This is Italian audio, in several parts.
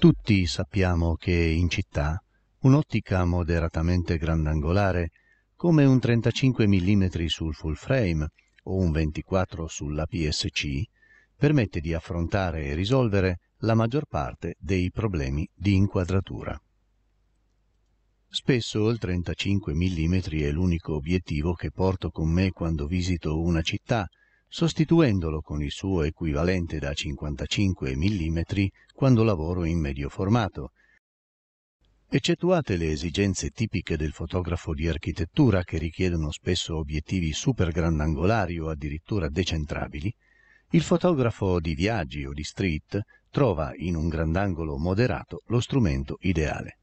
Tutti sappiamo che in città un'ottica moderatamente grandangolare, come un 35 mm sul full frame o un 24 sulla PSC, permette di affrontare e risolvere la maggior parte dei problemi di inquadratura. Spesso il 35 mm è l'unico obiettivo che porto con me quando visito una città sostituendolo con il suo equivalente da 55 mm quando lavoro in medio formato. Eccettuate le esigenze tipiche del fotografo di architettura che richiedono spesso obiettivi super grandangolari o addirittura decentrabili, il fotografo di viaggi o di street trova in un grandangolo moderato lo strumento ideale.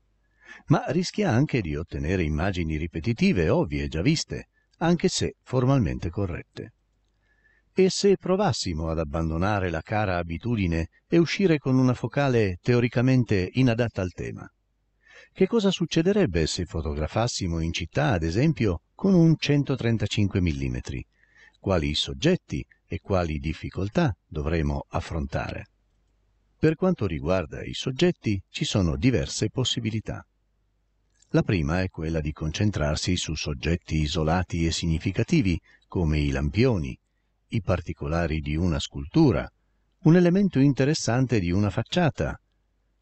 Ma rischia anche di ottenere immagini ripetitive, ovvie, già viste, anche se formalmente corrette. E se provassimo ad abbandonare la cara abitudine e uscire con una focale teoricamente inadatta al tema? Che cosa succederebbe se fotografassimo in città, ad esempio, con un 135 mm? Quali soggetti e quali difficoltà dovremo affrontare? Per quanto riguarda i soggetti, ci sono diverse possibilità. La prima è quella di concentrarsi su soggetti isolati e significativi, come i lampioni, i particolari di una scultura, un elemento interessante di una facciata,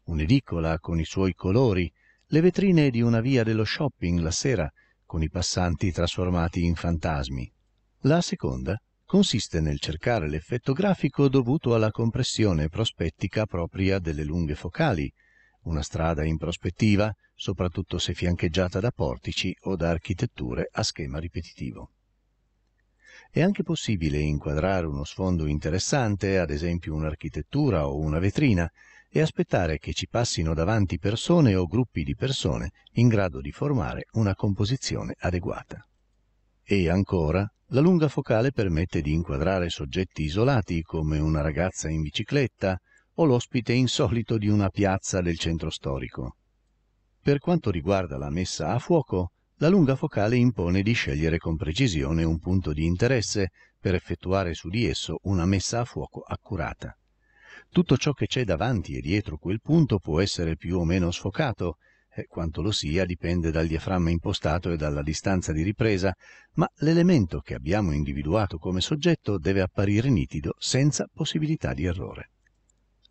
un'edicola con i suoi colori, le vetrine di una via dello shopping la sera con i passanti trasformati in fantasmi. La seconda consiste nel cercare l'effetto grafico dovuto alla compressione prospettica propria delle lunghe focali, una strada in prospettiva, soprattutto se fiancheggiata da portici o da architetture a schema ripetitivo. È anche possibile inquadrare uno sfondo interessante, ad esempio un'architettura o una vetrina, e aspettare che ci passino davanti persone o gruppi di persone in grado di formare una composizione adeguata. E ancora, la lunga focale permette di inquadrare soggetti isolati come una ragazza in bicicletta o l'ospite insolito di una piazza del centro storico. Per quanto riguarda la messa a fuoco, la lunga focale impone di scegliere con precisione un punto di interesse per effettuare su di esso una messa a fuoco accurata. Tutto ciò che c'è davanti e dietro quel punto può essere più o meno sfocato, e quanto lo sia dipende dal diaframma impostato e dalla distanza di ripresa, ma l'elemento che abbiamo individuato come soggetto deve apparire nitido senza possibilità di errore.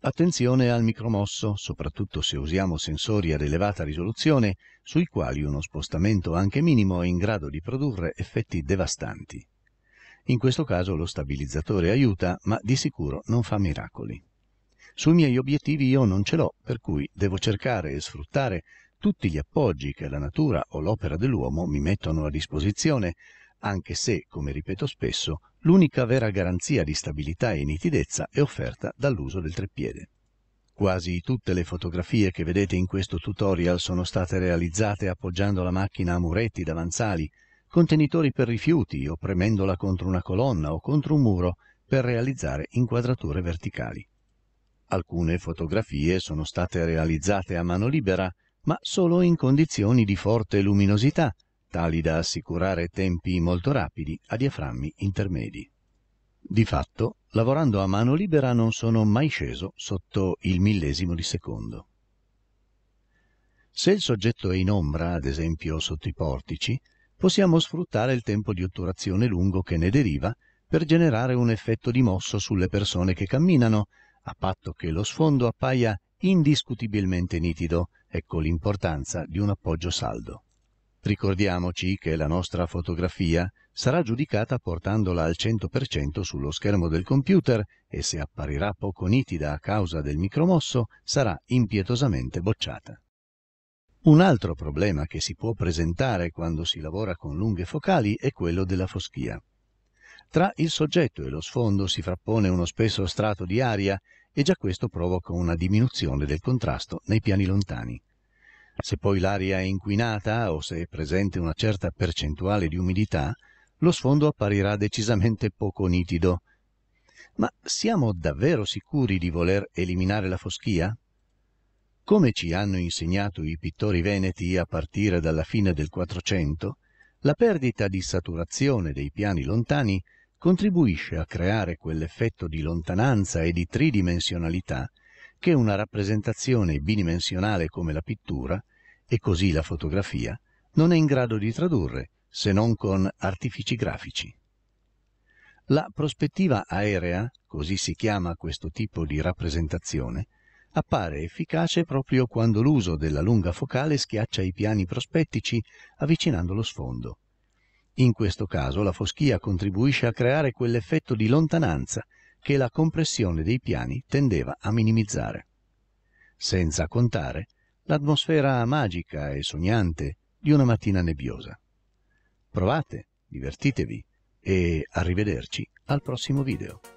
Attenzione al micromosso, soprattutto se usiamo sensori ad elevata risoluzione, sui quali uno spostamento anche minimo è in grado di produrre effetti devastanti. In questo caso lo stabilizzatore aiuta, ma di sicuro non fa miracoli. Sui miei obiettivi io non ce l'ho, per cui devo cercare e sfruttare tutti gli appoggi che la natura o l'opera dell'uomo mi mettono a disposizione, anche se, come ripeto spesso, L'unica vera garanzia di stabilità e nitidezza è offerta dall'uso del treppiede. Quasi tutte le fotografie che vedete in questo tutorial sono state realizzate appoggiando la macchina a muretti davanzali, contenitori per rifiuti o premendola contro una colonna o contro un muro per realizzare inquadrature verticali. Alcune fotografie sono state realizzate a mano libera, ma solo in condizioni di forte luminosità, tali da assicurare tempi molto rapidi a diaframmi intermedi. Di fatto, lavorando a mano libera non sono mai sceso sotto il millesimo di secondo. Se il soggetto è in ombra, ad esempio sotto i portici, possiamo sfruttare il tempo di otturazione lungo che ne deriva per generare un effetto di mosso sulle persone che camminano, a patto che lo sfondo appaia indiscutibilmente nitido, ecco l'importanza di un appoggio saldo. Ricordiamoci che la nostra fotografia sarà giudicata portandola al 100% sullo schermo del computer e se apparirà poco nitida a causa del micromosso sarà impietosamente bocciata. Un altro problema che si può presentare quando si lavora con lunghe focali è quello della foschia. Tra il soggetto e lo sfondo si frappone uno spesso strato di aria e già questo provoca una diminuzione del contrasto nei piani lontani. Se poi l'aria è inquinata o se è presente una certa percentuale di umidità, lo sfondo apparirà decisamente poco nitido. Ma siamo davvero sicuri di voler eliminare la foschia? Come ci hanno insegnato i pittori veneti a partire dalla fine del Quattrocento, la perdita di saturazione dei piani lontani contribuisce a creare quell'effetto di lontananza e di tridimensionalità che una rappresentazione bidimensionale come la pittura, e così la fotografia, non è in grado di tradurre, se non con artifici grafici. La prospettiva aerea, così si chiama questo tipo di rappresentazione, appare efficace proprio quando l'uso della lunga focale schiaccia i piani prospettici avvicinando lo sfondo. In questo caso la foschia contribuisce a creare quell'effetto di lontananza che la compressione dei piani tendeva a minimizzare. Senza contare l'atmosfera magica e sognante di una mattina nebbiosa. Provate, divertitevi e arrivederci al prossimo video.